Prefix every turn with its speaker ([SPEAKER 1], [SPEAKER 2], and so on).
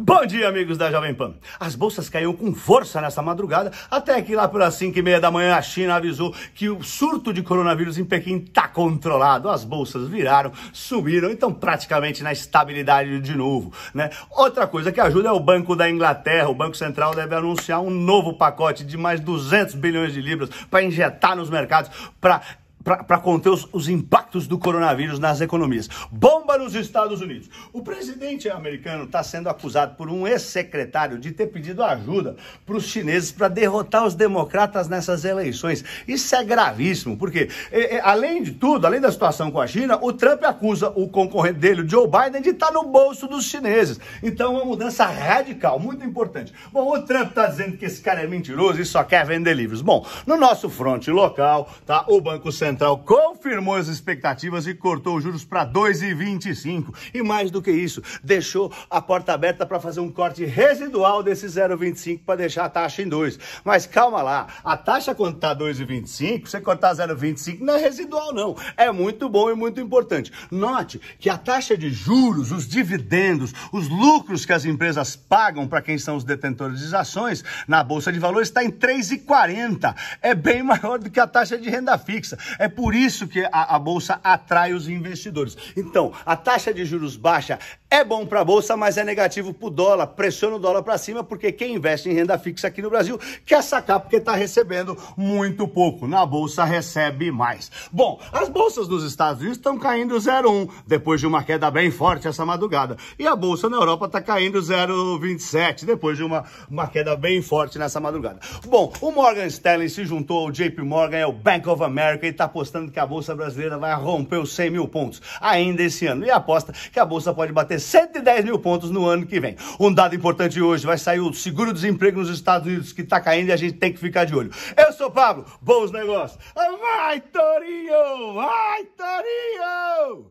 [SPEAKER 1] Bom dia, amigos da Jovem Pan. As bolsas caíram com força nessa madrugada, até que lá pelas 5 e meia da manhã a China avisou que o surto de coronavírus em Pequim está controlado. As bolsas viraram, subiram, então praticamente na estabilidade de novo. Né? Outra coisa que ajuda é o Banco da Inglaterra. O Banco Central deve anunciar um novo pacote de mais 200 bilhões de libras para injetar nos mercados, para para conter os, os, impactos do coronavírus nas economias. Bomba nos Estados Unidos. O presidente americano está sendo acusado por um ex-secretário de ter pedido ajuda para os chineses para derrotar os democratas nessas eleições. Isso é gravíssimo, porque, e, e, além de tudo, além da situação com a China, o Trump acusa o concorrente dele, o Joe Biden, de estar tá no bolso dos chineses. Então, uma mudança radical, muito importante. Bom, o Trump está dizendo que esse cara é mentiroso e só quer vender livros. Bom, no nosso fronte local, tá? O Banco Central Central confirmou as expectativas e cortou os juros para 2,25. E mais do que isso, deixou a porta aberta para fazer um corte residual desse 0,25 para deixar a taxa em 2. Mas calma lá, a taxa quando está 2,25, você cortar 0,25 não é residual não. É muito bom e muito importante. Note que a taxa de juros, os dividendos, os lucros que as empresas pagam para quem são os detentores de ações na bolsa de valores está em 3,40. É bem maior do que a taxa de renda fixa. É por isso que a, a bolsa atrai os investidores. Então, a taxa de juros baixa é bom para a bolsa, mas é negativo para o dólar. Pressiona o dólar para cima, porque quem investe em renda fixa aqui no Brasil quer sacar porque está recebendo muito pouco. Na bolsa recebe mais. Bom, as bolsas dos Estados Unidos estão caindo 0,1 depois de uma queda bem forte essa madrugada. E a bolsa na Europa está caindo 0,27 depois de uma, uma queda bem forte nessa madrugada. Bom, o Morgan Stanley se juntou ao JP Morgan, é Bank of America, e está apostando que a bolsa brasileira vai romper os 100 mil pontos ainda esse ano. E aposta que a bolsa pode bater fazer 110 mil pontos no ano que vem. Um dado importante hoje: vai sair o seguro-desemprego nos Estados Unidos, que tá caindo e a gente tem que ficar de olho. Eu sou o Pablo, bons negócios. Vai, Torinho! Vai, Torinho!